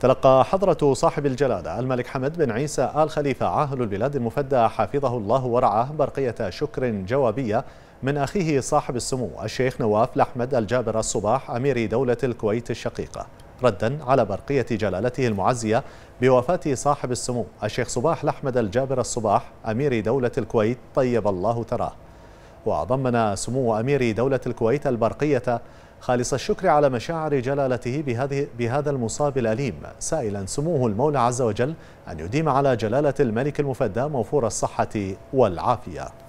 تلقى حضرة صاحب الجلالة الملك حمد بن عيسى آل خليفة عاهل البلاد المفدى حفظه الله ورعاه برقية شكر جوابية من أخيه صاحب السمو الشيخ نواف لحمد الجابر الصباح أمير دولة الكويت الشقيقة ردا على برقية جلالته المعزية بوفاة صاحب السمو الشيخ صباح لحمد الجابر الصباح أمير دولة الكويت طيب الله تراه وضمن سمو أمير دولة الكويت البرقية خالص الشكر على مشاعر جلالته بهذه بهذا المصاب الأليم سائلا سموه المولى عز وجل أن يديم على جلالة الملك المفدى موفور الصحة والعافية